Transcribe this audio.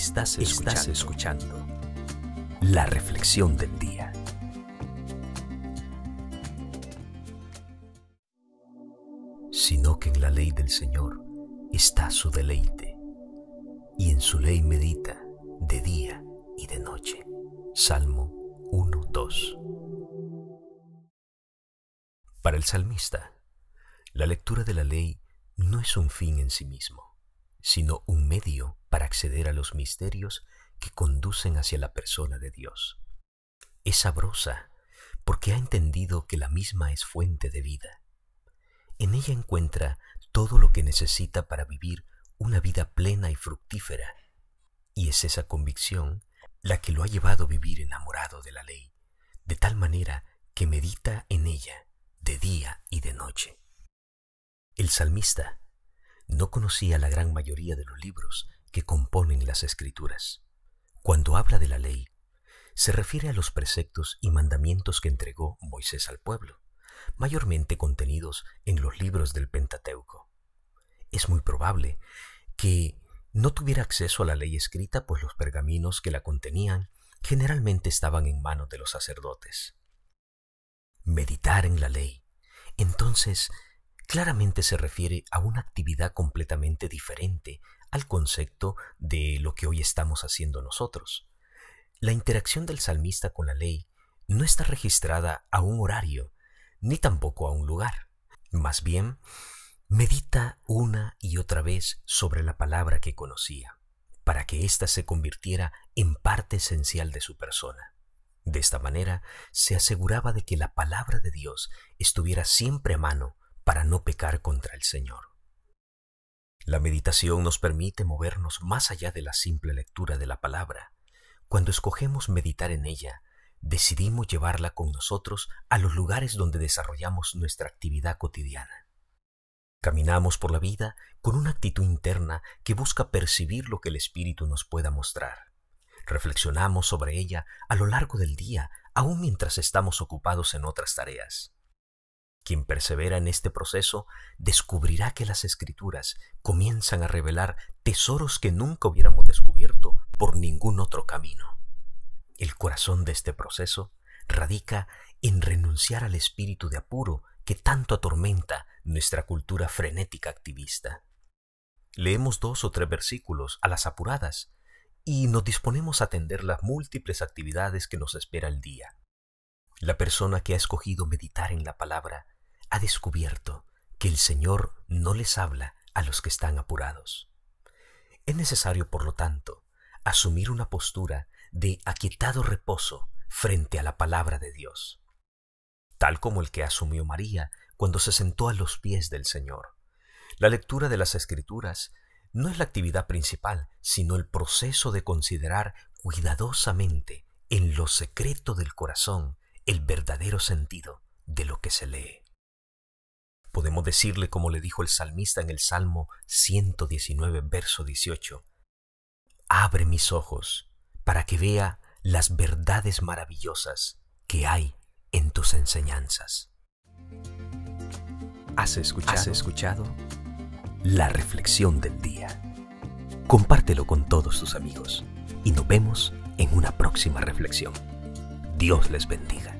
Estás escuchando, la reflexión del día. Sino que en la ley del Señor está su deleite, y en su ley medita de día y de noche. Salmo 1.2 Para el salmista, la lectura de la ley no es un fin en sí mismo sino un medio para acceder a los misterios que conducen hacia la persona de Dios. Es sabrosa porque ha entendido que la misma es fuente de vida. En ella encuentra todo lo que necesita para vivir una vida plena y fructífera, y es esa convicción la que lo ha llevado a vivir enamorado de la ley, de tal manera que medita en ella de día y de noche. El salmista no conocía la gran mayoría de los libros que componen las escrituras. Cuando habla de la ley, se refiere a los preceptos y mandamientos que entregó Moisés al pueblo, mayormente contenidos en los libros del Pentateuco. Es muy probable que no tuviera acceso a la ley escrita, pues los pergaminos que la contenían generalmente estaban en manos de los sacerdotes. Meditar en la ley, entonces claramente se refiere a una actividad completamente diferente al concepto de lo que hoy estamos haciendo nosotros. La interacción del salmista con la ley no está registrada a un horario, ni tampoco a un lugar. Más bien, medita una y otra vez sobre la palabra que conocía, para que ésta se convirtiera en parte esencial de su persona. De esta manera, se aseguraba de que la palabra de Dios estuviera siempre a mano para no pecar contra el Señor. La meditación nos permite movernos más allá de la simple lectura de la palabra. Cuando escogemos meditar en ella, decidimos llevarla con nosotros a los lugares donde desarrollamos nuestra actividad cotidiana. Caminamos por la vida con una actitud interna que busca percibir lo que el Espíritu nos pueda mostrar. Reflexionamos sobre ella a lo largo del día, aun mientras estamos ocupados en otras tareas. Quien persevera en este proceso descubrirá que las escrituras comienzan a revelar tesoros que nunca hubiéramos descubierto por ningún otro camino. El corazón de este proceso radica en renunciar al espíritu de apuro que tanto atormenta nuestra cultura frenética activista. Leemos dos o tres versículos a las apuradas y nos disponemos a atender las múltiples actividades que nos espera el día. La persona que ha escogido meditar en la palabra ha descubierto que el Señor no les habla a los que están apurados. Es necesario, por lo tanto, asumir una postura de aquietado reposo frente a la palabra de Dios, tal como el que asumió María cuando se sentó a los pies del Señor. La lectura de las Escrituras no es la actividad principal, sino el proceso de considerar cuidadosamente en lo secreto del corazón el verdadero sentido de lo que se lee podemos decirle como le dijo el salmista en el Salmo 119, verso 18, Abre mis ojos para que vea las verdades maravillosas que hay en tus enseñanzas. ¿Has escuchado? La reflexión del día. Compártelo con todos tus amigos y nos vemos en una próxima reflexión. Dios les bendiga.